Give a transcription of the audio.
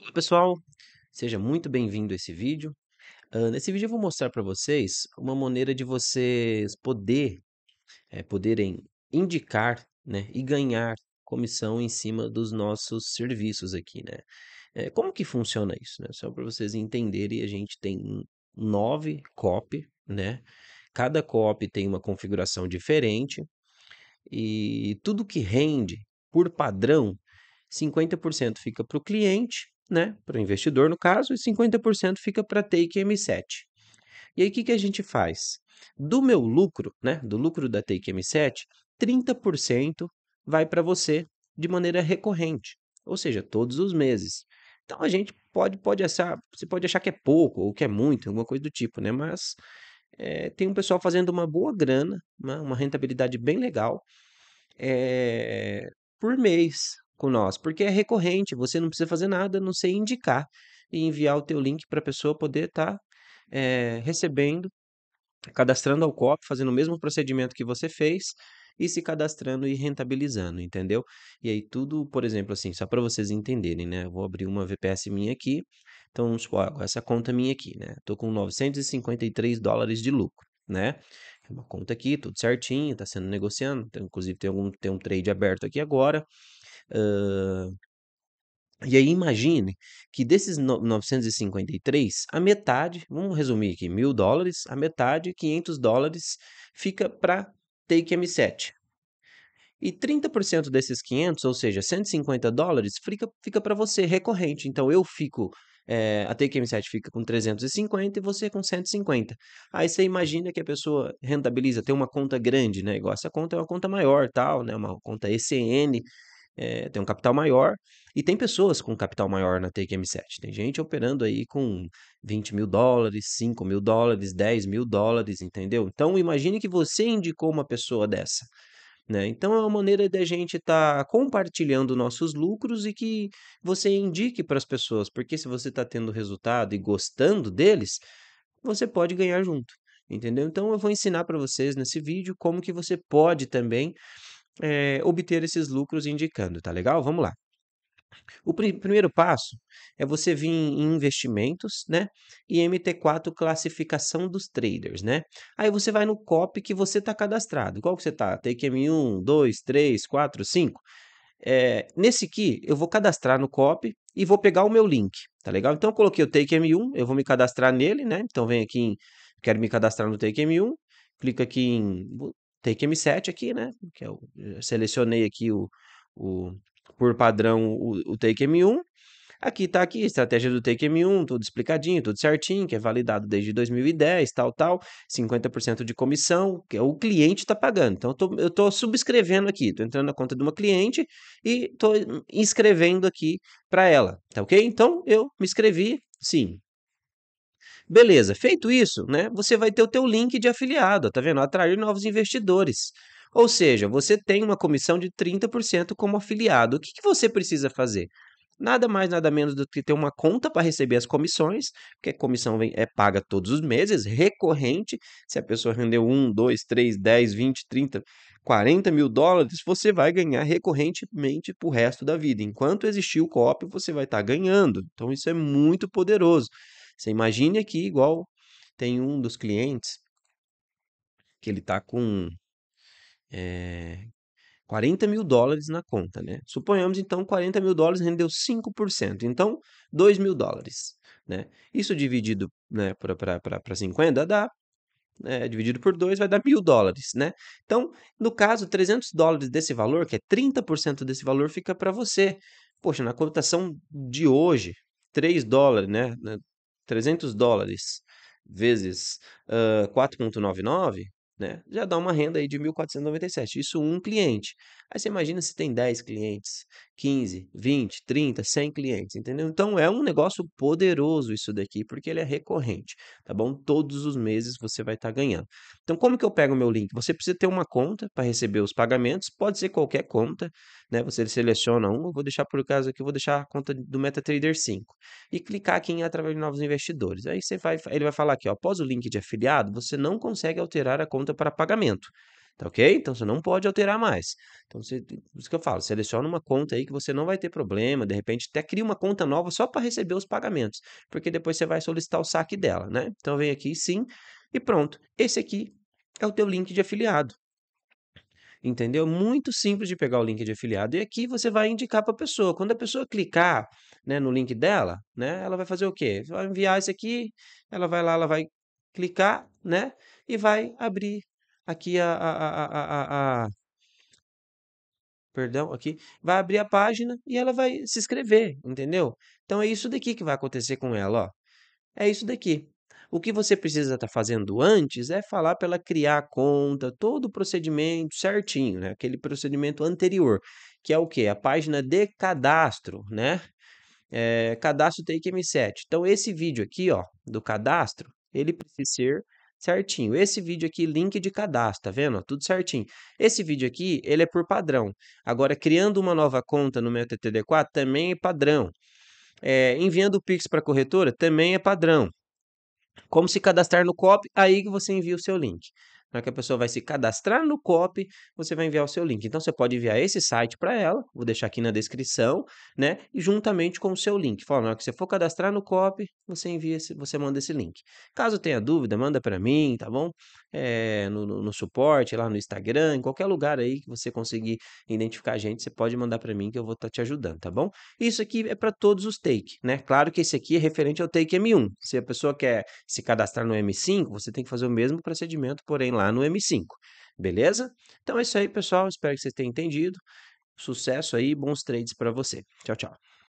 Olá pessoal, seja muito bem-vindo a esse vídeo. Uh, nesse vídeo eu vou mostrar para vocês uma maneira de vocês poder, é, poderem indicar né, e ganhar comissão em cima dos nossos serviços aqui. Né? É, como que funciona isso? Né? Só para vocês entenderem, a gente tem nove copy, né? Cada copy tem uma configuração diferente e tudo que rende, por padrão, 50% fica para o cliente né, para o investidor no caso, e 50% fica para Take M7. E aí o que, que a gente faz? Do meu lucro, né, do lucro da Take M7, 30% vai para você de maneira recorrente, ou seja, todos os meses. Então a gente pode, pode achar, você pode achar que é pouco ou que é muito, alguma coisa do tipo, né? Mas é, tem um pessoal fazendo uma boa grana, uma, uma rentabilidade bem legal é, por mês, com nós, porque é recorrente, você não precisa fazer nada, não sei indicar e enviar o teu link para a pessoa poder estar tá, é, recebendo, cadastrando ao COP, fazendo o mesmo procedimento que você fez e se cadastrando e rentabilizando, entendeu? E aí tudo, por exemplo, assim, só para vocês entenderem, né? Eu vou abrir uma VPS minha aqui, então vamos supor, essa conta minha aqui, né? Tô com 953 dólares de lucro, né? É uma conta aqui, tudo certinho, tá sendo negociando, então, inclusive tem, algum, tem um trade aberto aqui agora, Uh, e aí imagine que desses 953, a metade, vamos resumir aqui, mil dólares, a metade, 500 dólares, fica para Take M7. E 30% desses 500, ou seja, 150 dólares, fica, fica para você, recorrente. Então eu fico, é, a Take M7 fica com 350 e você com 150. Aí você imagina que a pessoa rentabiliza, tem uma conta grande, né? Igual essa conta é uma conta maior, tal, né? Uma conta ECN, é, tem um capital maior e tem pessoas com capital maior na Take M7. Tem gente operando aí com 20 mil dólares, 5 mil dólares, 10 mil dólares, entendeu? Então imagine que você indicou uma pessoa dessa. Né? Então é uma maneira da gente estar tá compartilhando nossos lucros e que você indique para as pessoas, porque se você está tendo resultado e gostando deles, você pode ganhar junto entendeu? Então eu vou ensinar para vocês nesse vídeo como que você pode também é, obter esses lucros indicando, tá legal? Vamos lá. O pr primeiro passo é você vir em investimentos, né? E MT4 classificação dos traders, né? Aí você vai no COP que você está cadastrado. Qual que você está? TQM 1, 2, 3, 4, 5. É, nesse aqui, eu vou cadastrar no COP e vou pegar o meu link, tá legal? Então, eu coloquei o M 1 eu vou me cadastrar nele, né? Então, vem aqui em... Quero me cadastrar no M 1 clica aqui em take M7 aqui, né? Que é eu eh, selecionei uhum. aqui o, o por padrão o, o take M1. Aqui tá aqui, estratégia do Take M1, tudo explicadinho, tudo certinho, que é validado desde 2010, tal, tal, 50% de comissão, que é o cliente está pagando. Então, eu tô, eu tô subscrevendo aqui, tô entrando na conta de uma cliente e tô inscrevendo aqui para ela, tá ok? Então, eu me inscrevi, sim, Beleza, feito isso, né, você vai ter o teu link de afiliado, tá vendo? Atrair novos investidores. Ou seja, você tem uma comissão de 30% como afiliado. O que, que você precisa fazer? Nada mais, nada menos do que ter uma conta para receber as comissões, porque a comissão vem, é paga todos os meses, recorrente. Se a pessoa rendeu 1, 2, 3, 10, 20, 30, 40 mil dólares, você vai ganhar recorrentemente para o resto da vida. Enquanto existir o COP, você vai estar tá ganhando. Então, isso é muito poderoso. Você imagine aqui, igual tem um dos clientes que ele está com é, eh, 40 mil dólares na conta, né? Suponhamos então 40 mil dólares rendeu 5%, então 2 mil dólares, né? Isso dividido né, para 50 dá, é, dividido por 2 vai dar mil dólares, né? Então, no caso, 300 dólares desse valor, que é 30% desse valor, fica para você. Poxa, na cotação de hoje, 3 dólares, né? né 300 dólares vezes uh, 4,99, né, já dá uma renda aí de 1.497. Isso um cliente. Aí você imagina se tem 10 clientes 15, 20, 30, 100 clientes, entendeu? Então é um negócio poderoso isso daqui, porque ele é recorrente, tá bom? Todos os meses você vai estar tá ganhando. Então como que eu pego o meu link? Você precisa ter uma conta para receber os pagamentos, pode ser qualquer conta, né? Você seleciona uma, eu vou deixar por caso aqui, eu vou deixar a conta do MetaTrader 5 e clicar aqui em através de novos investidores. Aí você vai, ele vai falar aqui, ó, após o link de afiliado, você não consegue alterar a conta para pagamento. Tá ok? Então você não pode alterar mais. Então, você, por isso que eu falo, seleciona uma conta aí que você não vai ter problema, de repente até cria uma conta nova só para receber os pagamentos, porque depois você vai solicitar o saque dela, né? Então vem aqui sim e pronto. Esse aqui é o teu link de afiliado. Entendeu? Muito simples de pegar o link de afiliado. E aqui você vai indicar para a pessoa. Quando a pessoa clicar né, no link dela, né, ela vai fazer o quê? Vai enviar isso aqui, ela vai lá, ela vai clicar, né? E vai abrir aqui a, a, a, a, Perdão, aqui. Vai abrir a página e ela vai se inscrever, entendeu? Então é isso daqui que vai acontecer com ela, ó. É isso daqui. O que você precisa estar tá fazendo antes é falar para ela criar a conta, todo o procedimento certinho, né? Aquele procedimento anterior, que é o que A página de cadastro, né? É, cadastro m 7 Então, esse vídeo aqui, ó, do cadastro, ele precisa ser certinho. Esse vídeo aqui, link de cadastro, tá vendo? Tudo certinho. Esse vídeo aqui, ele é por padrão. Agora, criando uma nova conta no meu TTD4 também é padrão. É, enviando o Pix para a corretora também é padrão. Como se cadastrar no COP, aí que você envia o seu link. Na hora que a pessoa vai se cadastrar no COP, você vai enviar o seu link. Então você pode enviar esse site para ela, vou deixar aqui na descrição, né? E juntamente com o seu link. Fala, na hora que você for cadastrar no COP, você envia, esse, você manda esse link. Caso tenha dúvida, manda para mim, tá bom? É, no, no, no, suporte, lá no Instagram, em qualquer lugar aí que você conseguir identificar a gente, você pode mandar para mim que eu vou estar tá te ajudando, tá bom? Isso aqui é para todos os take, né? Claro que esse aqui é referente ao take M1. Se a pessoa quer se cadastrar no M5, você tem que fazer o mesmo procedimento, porém lá lá no M5, beleza? Então é isso aí, pessoal. Espero que vocês tenham entendido. Sucesso aí, bons trades para você. Tchau, tchau.